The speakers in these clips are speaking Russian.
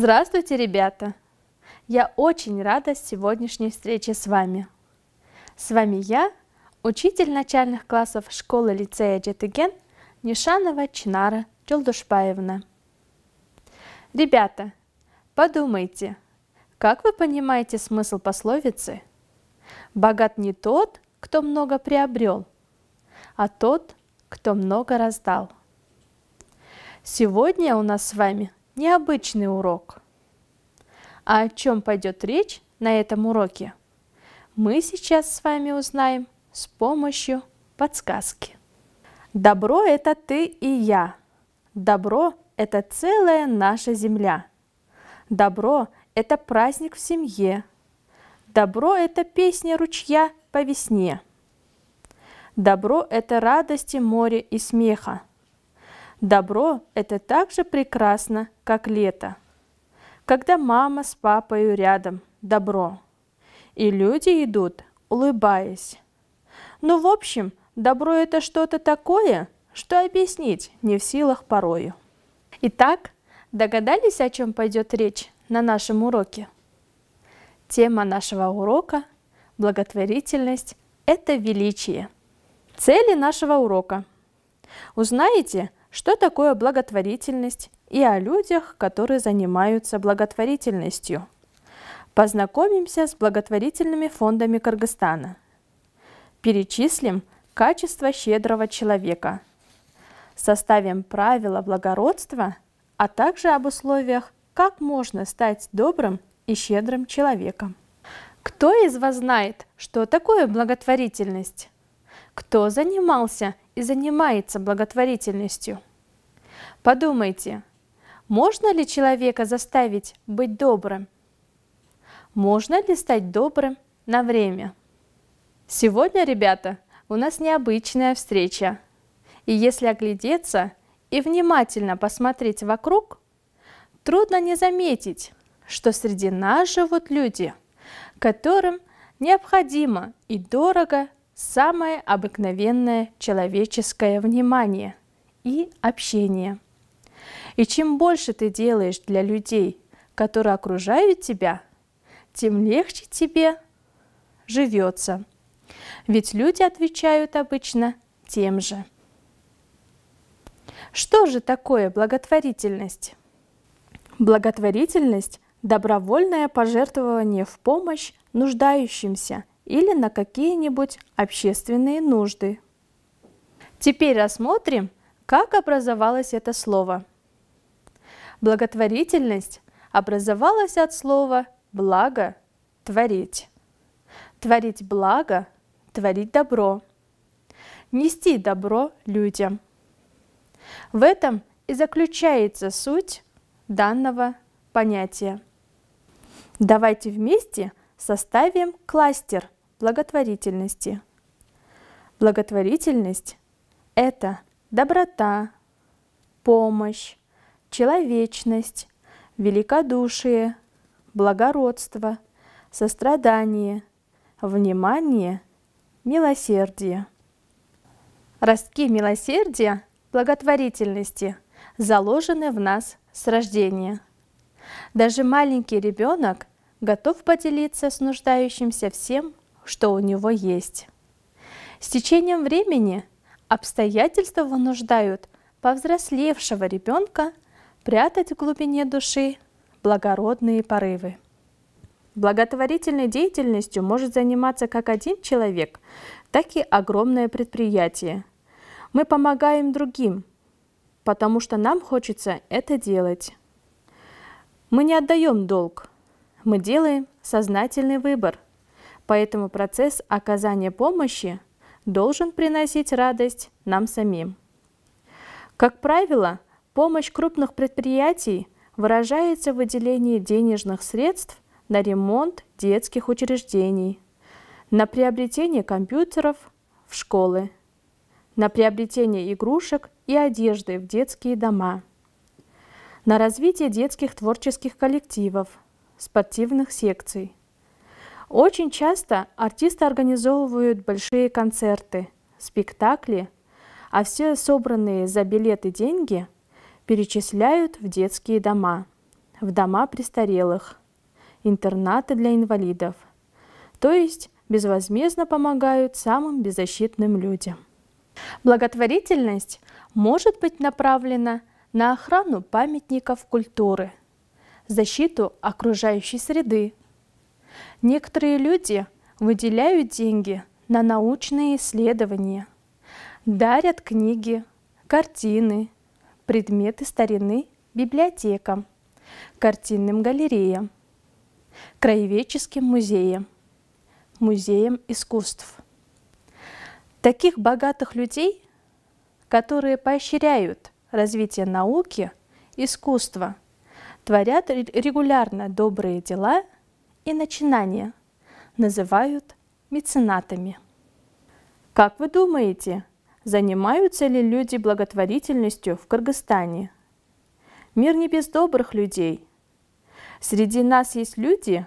Здравствуйте, ребята! Я очень рада сегодняшней встрече с вами. С вами я, учитель начальных классов школы-лицея Джетыген Нишанова Чинара Челдушпаевна. Ребята, подумайте, как вы понимаете смысл пословицы? Богат не тот, кто много приобрел, а тот, кто много раздал. Сегодня у нас с вами необычный урок. А о чем пойдет речь на этом уроке, мы сейчас с вами узнаем с помощью подсказки. Добро – это ты и я. Добро – это целая наша земля. Добро – это праздник в семье. Добро – это песня ручья по весне. Добро – это радости, море и смеха. Добро – это так же прекрасно, как лето. Когда мама с папой рядом – добро. И люди идут, улыбаясь. Ну, в общем, добро – это что-то такое, что объяснить не в силах порою. Итак, догадались, о чем пойдет речь на нашем уроке? Тема нашего урока – благотворительность – это величие. Цели нашего урока. Узнаете – что такое благотворительность и о людях, которые занимаются благотворительностью. Познакомимся с благотворительными фондами Кыргызстана. Перечислим качество щедрого человека. Составим правила благородства, а также об условиях, как можно стать добрым и щедрым человеком. Кто из вас знает, что такое благотворительность? Кто занимался и занимается благотворительностью? Подумайте, можно ли человека заставить быть добрым? Можно ли стать добрым на время? Сегодня, ребята, у нас необычная встреча. И если оглядеться и внимательно посмотреть вокруг, трудно не заметить, что среди нас живут люди, которым необходимо и дорого самое обыкновенное человеческое внимание и общение. И чем больше ты делаешь для людей, которые окружают тебя, тем легче тебе живется. Ведь люди отвечают обычно тем же. Что же такое благотворительность? Благотворительность – добровольное пожертвование в помощь нуждающимся или на какие-нибудь общественные нужды. Теперь рассмотрим, как образовалось это слово – Благотворительность образовалась от слова «благо» – «творить». Творить благо – творить добро. Нести добро людям. В этом и заключается суть данного понятия. Давайте вместе составим кластер благотворительности. Благотворительность – это доброта, помощь, человечность, великодушие, благородство, сострадание, внимание, милосердие. Ростки милосердия, благотворительности заложены в нас с рождения. Даже маленький ребенок готов поделиться с нуждающимся всем, что у него есть. С течением времени обстоятельства вынуждают повзрослевшего ребенка – прятать в глубине души благородные порывы. Благотворительной деятельностью может заниматься как один человек, так и огромное предприятие. Мы помогаем другим, потому что нам хочется это делать. Мы не отдаем долг, мы делаем сознательный выбор, поэтому процесс оказания помощи должен приносить радость нам самим. Как правило, Помощь крупных предприятий выражается в выделении денежных средств на ремонт детских учреждений, на приобретение компьютеров в школы, на приобретение игрушек и одежды в детские дома, на развитие детских творческих коллективов, спортивных секций. Очень часто артисты организовывают большие концерты, спектакли, а все собранные за билеты деньги – перечисляют в детские дома, в дома престарелых, интернаты для инвалидов, то есть безвозмездно помогают самым беззащитным людям. Благотворительность может быть направлена на охрану памятников культуры, защиту окружающей среды. Некоторые люди выделяют деньги на научные исследования, дарят книги, картины, предметы старины библиотекам, картинным галереям, краеведческим музеям, музеям искусств. Таких богатых людей, которые поощряют развитие науки, искусства, творят регулярно добрые дела и начинания, называют меценатами. Как вы думаете, Занимаются ли люди благотворительностью в Кыргызстане? Мир не без добрых людей. Среди нас есть люди,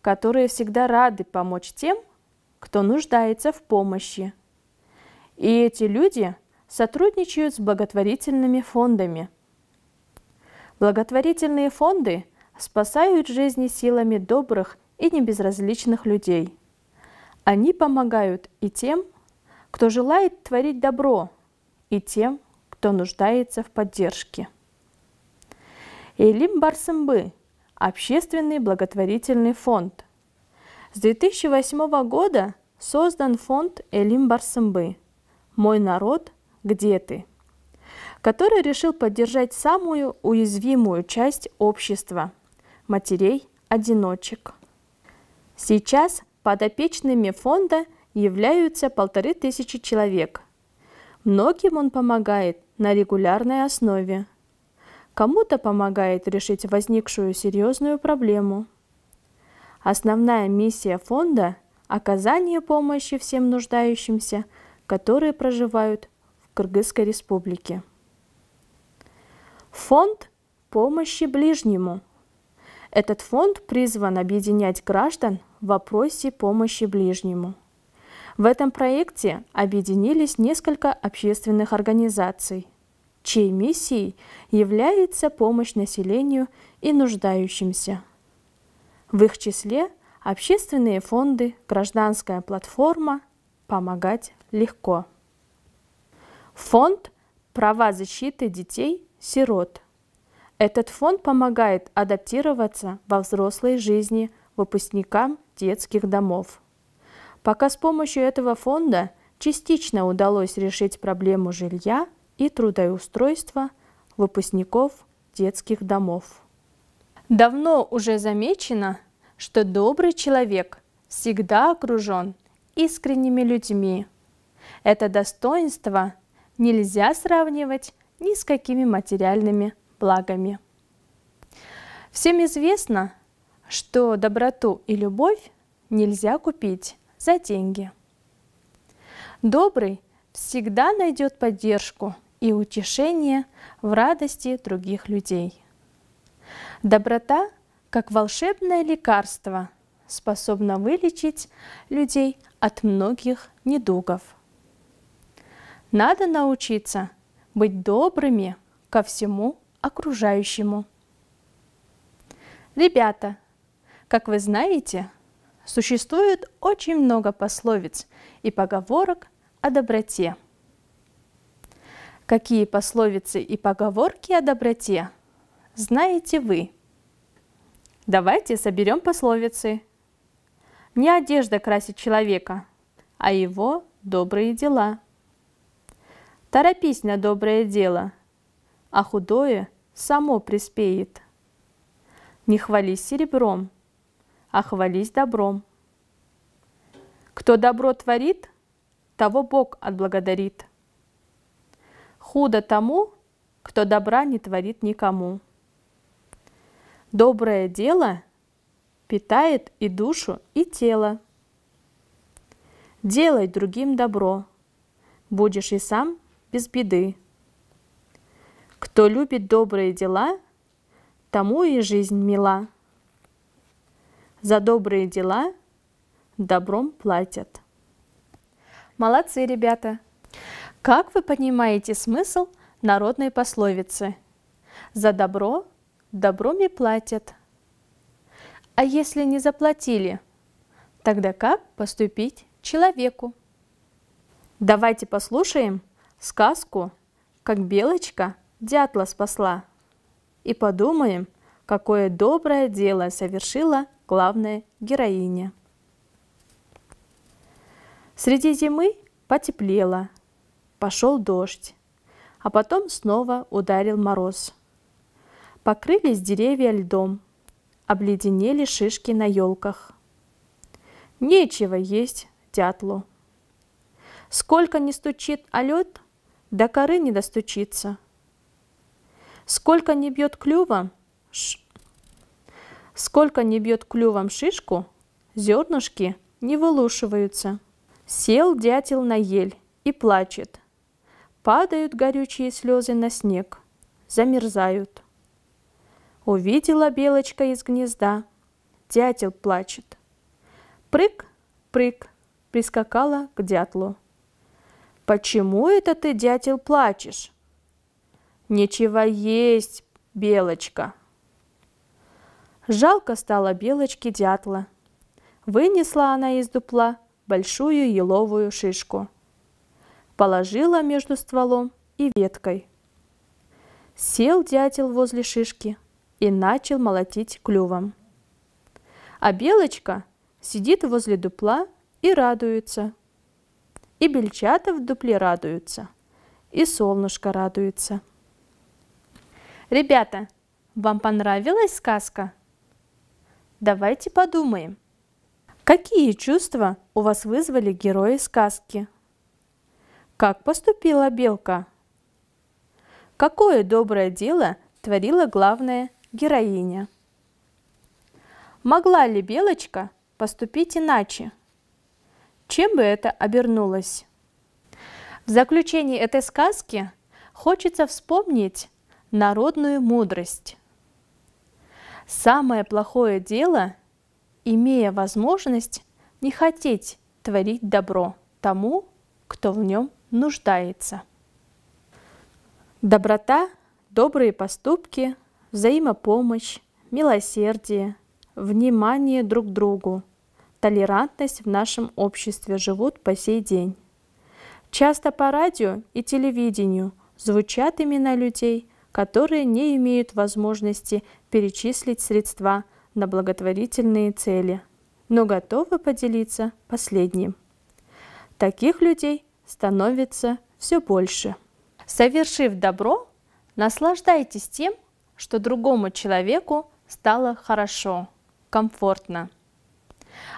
которые всегда рады помочь тем, кто нуждается в помощи. И эти люди сотрудничают с благотворительными фондами. Благотворительные фонды спасают жизни силами добрых и небезразличных людей. Они помогают и тем, кто желает творить добро, и тем, кто нуждается в поддержке. Элим Барсымбы – общественный благотворительный фонд. С 2008 года создан фонд Элим Барсымбы «Мой народ, где ты?», который решил поддержать самую уязвимую часть общества – матерей-одиночек. Сейчас подопечными фонда являются полторы тысячи человек. Многим он помогает на регулярной основе. Кому-то помогает решить возникшую серьезную проблему. Основная миссия фонда – оказание помощи всем нуждающимся, которые проживают в Кыргызской республике. Фонд помощи ближнему. Этот фонд призван объединять граждан в вопросе помощи ближнему. В этом проекте объединились несколько общественных организаций, чьей миссией является помощь населению и нуждающимся. В их числе общественные фонды, гражданская платформа «Помогать легко». Фонд «Права защиты детей-сирот». Этот фонд помогает адаптироваться во взрослой жизни выпускникам детских домов пока с помощью этого фонда частично удалось решить проблему жилья и трудоустройства выпускников детских домов. Давно уже замечено, что добрый человек всегда окружен искренними людьми. Это достоинство нельзя сравнивать ни с какими материальными благами. Всем известно, что доброту и любовь нельзя купить, за деньги. Добрый всегда найдет поддержку и утешение в радости других людей. Доброта, как волшебное лекарство, способна вылечить людей от многих недугов. Надо научиться быть добрыми ко всему окружающему. Ребята, как вы знаете, Существует очень много пословиц и поговорок о доброте. Какие пословицы и поговорки о доброте знаете вы? Давайте соберем пословицы. Не одежда красит человека, а его добрые дела. Торопись на доброе дело, а худое само приспеет. Не хвались серебром – а хвались добром. Кто добро творит, того Бог отблагодарит. Худо тому, кто добра не творит никому. Доброе дело питает и душу, и тело. Делай другим добро, будешь и сам без беды. Кто любит добрые дела, тому и жизнь мила. За добрые дела добром платят. Молодцы, ребята! Как вы понимаете смысл народной пословицы? За добро добром и платят. А если не заплатили, тогда как поступить человеку? Давайте послушаем сказку, как белочка дятла спасла, и подумаем, какое доброе дело совершила главная героиня. Среди зимы потеплело, пошел дождь, а потом снова ударил мороз. Покрылись деревья льдом, обледенели шишки на елках. Нечего есть дятлу. Сколько не стучит о а лед, до коры не достучится. Сколько не бьет клюва, Сколько не бьет клювом шишку, зернышки не вылушиваются. Сел дятел на ель и плачет. Падают горючие слезы на снег, замерзают. Увидела белочка из гнезда, дятел плачет. Прыг, прыг, прискакала к дятлу. «Почему это ты, дятел, плачешь?» «Нечего есть, белочка», Жалко стало белочке дятла. Вынесла она из дупла большую еловую шишку. Положила между стволом и веткой. Сел дятел возле шишки и начал молотить клювом. А белочка сидит возле дупла и радуется. И бельчата в дупле радуются, и солнышко радуется. Ребята, вам понравилась сказка? Давайте подумаем. Какие чувства у вас вызвали герои сказки? Как поступила белка? Какое доброе дело творила главная героиня? Могла ли белочка поступить иначе? Чем бы это обернулось? В заключении этой сказки хочется вспомнить народную мудрость. Самое плохое дело, имея возможность, не хотеть творить добро тому, кто в нем нуждается. Доброта, добрые поступки, взаимопомощь, милосердие, внимание друг другу, толерантность в нашем обществе живут по сей день. Часто по радио и телевидению звучат имена людей, которые не имеют возможности перечислить средства на благотворительные цели, но готовы поделиться последним. Таких людей становится все больше. Совершив добро, наслаждайтесь тем, что другому человеку стало хорошо, комфортно.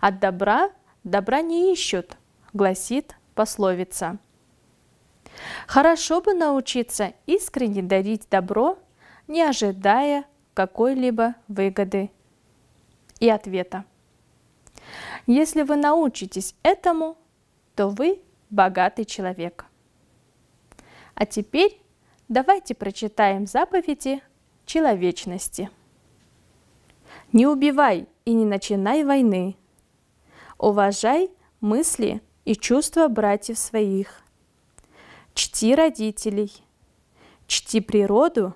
От добра добра не ищут, гласит пословица. Хорошо бы научиться искренне дарить добро, не ожидая какой-либо выгоды и ответа. Если вы научитесь этому, то вы богатый человек. А теперь давайте прочитаем заповеди человечности. Не убивай и не начинай войны. Уважай мысли и чувства братьев своих – Чти родителей. Чти природу,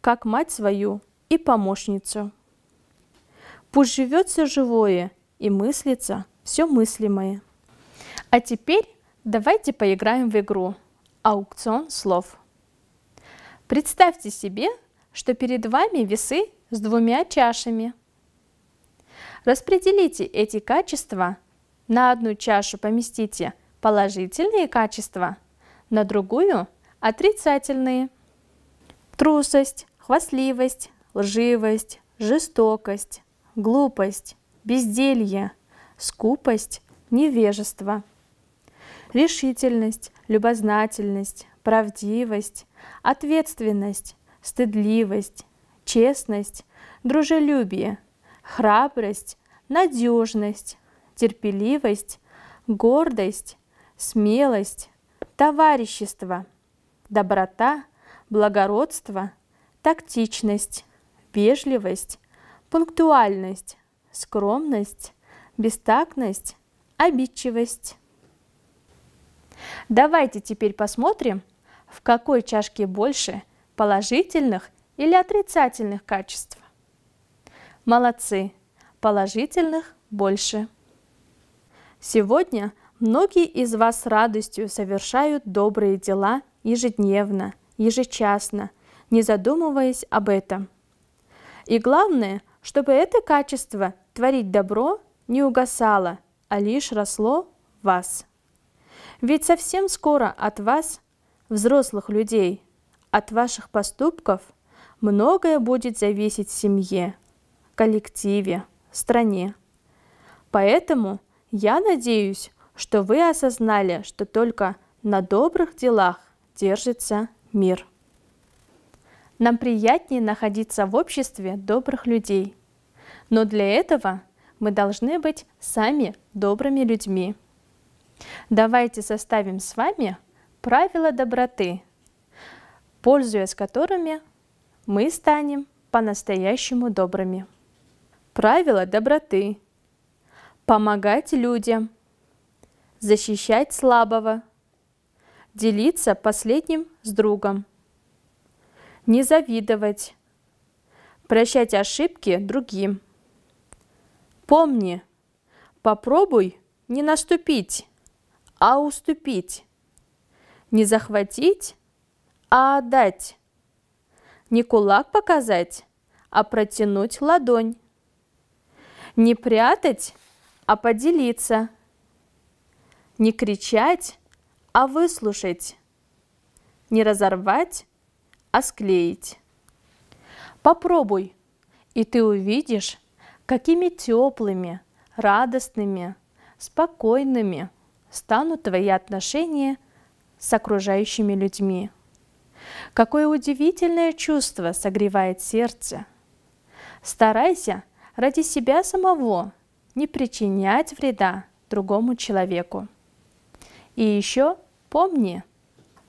как мать свою и помощницу. Пусть живет все живое и мыслится все мыслимое. А теперь давайте поиграем в игру «Аукцион слов». Представьте себе, что перед вами весы с двумя чашами. Распределите эти качества. На одну чашу поместите положительные качества – на другую – отрицательные. Трусость, хвастливость, лживость, жестокость, глупость, безделье, скупость, невежество. Решительность, любознательность, правдивость, ответственность, стыдливость, честность, дружелюбие, храбрость, надежность, терпеливость, гордость, смелость, товарищество, доброта, благородство, тактичность, вежливость, пунктуальность, скромность, бестактность, обидчивость. Давайте теперь посмотрим, в какой чашке больше положительных или отрицательных качеств. Молодцы! Положительных больше. Сегодня Многие из вас с радостью совершают добрые дела ежедневно, ежечасно, не задумываясь об этом. И главное, чтобы это качество творить добро не угасало, а лишь росло в вас. Ведь совсем скоро от вас, взрослых людей, от ваших поступков многое будет зависеть в семье, коллективе, стране. Поэтому я надеюсь, что вы осознали, что только на добрых делах держится мир. Нам приятнее находиться в обществе добрых людей. Но для этого мы должны быть сами добрыми людьми. Давайте составим с вами правила доброты, пользуясь которыми мы станем по-настоящему добрыми. Правила доброты. Помогать людям – защищать слабого, делиться последним с другом, не завидовать, прощать ошибки другим. Помни, попробуй не наступить, а уступить, не захватить, а отдать, не кулак показать, а протянуть ладонь, не прятать, а поделиться – не кричать, а выслушать. Не разорвать, а склеить. Попробуй, и ты увидишь, какими теплыми, радостными, спокойными станут твои отношения с окружающими людьми. Какое удивительное чувство согревает сердце. Старайся ради себя самого не причинять вреда другому человеку. И еще помни,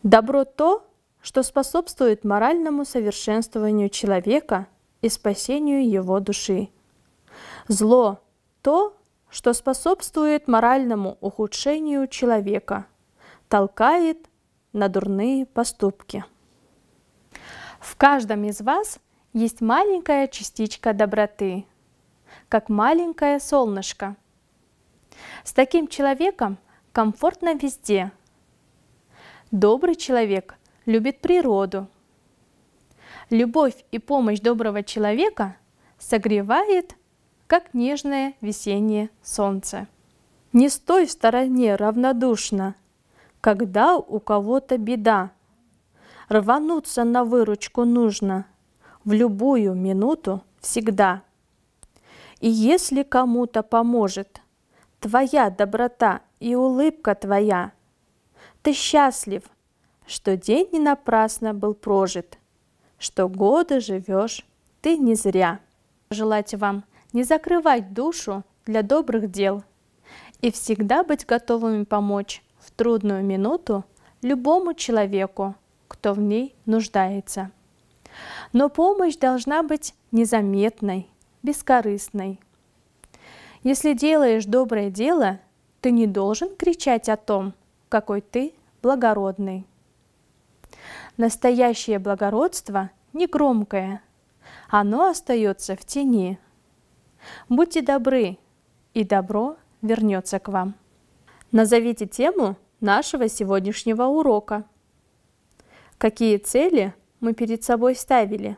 добро то, что способствует моральному совершенствованию человека и спасению его души. Зло – то, что способствует моральному ухудшению человека, толкает на дурные поступки. В каждом из вас есть маленькая частичка доброты, как маленькое солнышко. С таким человеком комфортно везде. Добрый человек любит природу. Любовь и помощь доброго человека согревает, как нежное весеннее солнце. Не стой в стороне равнодушно, когда у кого-то беда. Рвануться на выручку нужно в любую минуту всегда. И если кому-то поможет твоя доброта и улыбка твоя. Ты счастлив, что день не напрасно был прожит, что годы живешь ты не зря. Желать вам не закрывать душу для добрых дел и всегда быть готовыми помочь в трудную минуту любому человеку, кто в ней нуждается. Но помощь должна быть незаметной, бескорыстной. Если делаешь доброе дело – ты не должен кричать о том, какой ты благородный. Настоящее благородство не громкое, оно остается в тени. Будьте добры, и добро вернется к вам. Назовите тему нашего сегодняшнего урока. Какие цели мы перед собой ставили?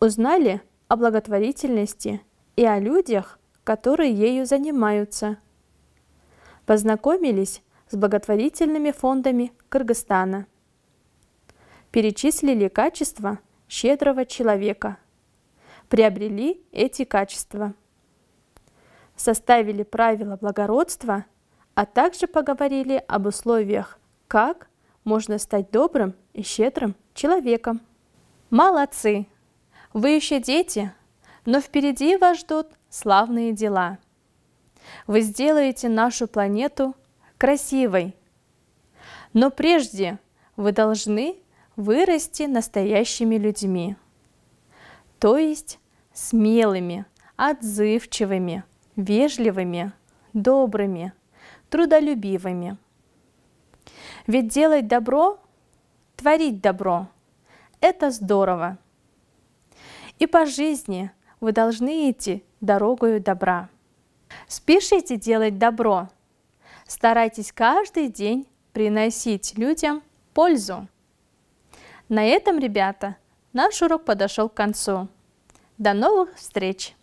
Узнали о благотворительности и о людях, которые ею занимаются – Познакомились с благотворительными фондами Кыргызстана. Перечислили качества щедрого человека. Приобрели эти качества. Составили правила благородства, а также поговорили об условиях, как можно стать добрым и щедрым человеком. Молодцы! Вы еще дети, но впереди вас ждут славные дела. Вы сделаете нашу планету красивой. Но прежде вы должны вырасти настоящими людьми, то есть смелыми, отзывчивыми, вежливыми, добрыми, трудолюбивыми. Ведь делать добро, творить добро – это здорово. И по жизни вы должны идти дорогою добра. Спешите делать добро. Старайтесь каждый день приносить людям пользу. На этом, ребята, наш урок подошел к концу. До новых встреч!